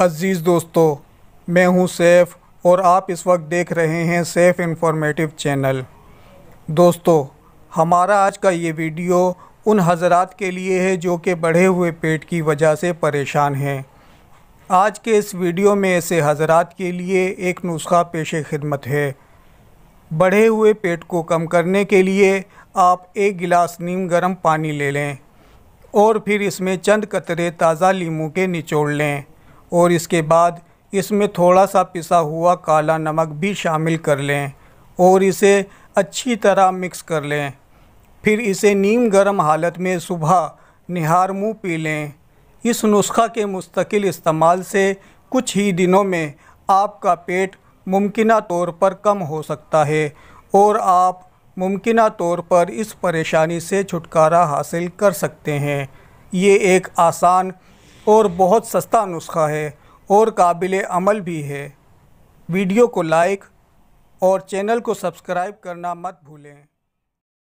अज़ीज़ दोस्तों मैं हूं सैफ़ और आप इस वक्त देख रहे हैं सैफ़ इंफॉर्मेटिव चैनल दोस्तों हमारा आज का ये वीडियो उन हजरात के लिए है जो कि बढ़े हुए पेट की वजह से परेशान हैं आज के इस वीडियो में ऐसे हजरात के लिए एक नुस्खा पेश खिदमत है बढ़े हुए पेट को कम करने के लिए आप एक गिलास नीम गर्म पानी ले लें और फिर इसमें चंद कतरे ताज़ा लीमू के निचोड़ लें और इसके बाद इसमें थोड़ा सा पिसा हुआ काला नमक भी शामिल कर लें और इसे अच्छी तरह मिक्स कर लें फिर इसे नीम गर्म हालत में सुबह निहार मुँह पी लें इस नुस्खा के मुस्तकिल इस्तेमाल से कुछ ही दिनों में आपका पेट मुमकिन तौर पर कम हो सकता है और आप मुमकिन तौर पर इस परेशानी से छुटकारा हासिल कर सकते हैं ये एक आसान और बहुत सस्ता नुस्खा है और काबिल अमल भी है वीडियो को लाइक और चैनल को सब्सक्राइब करना मत भूलें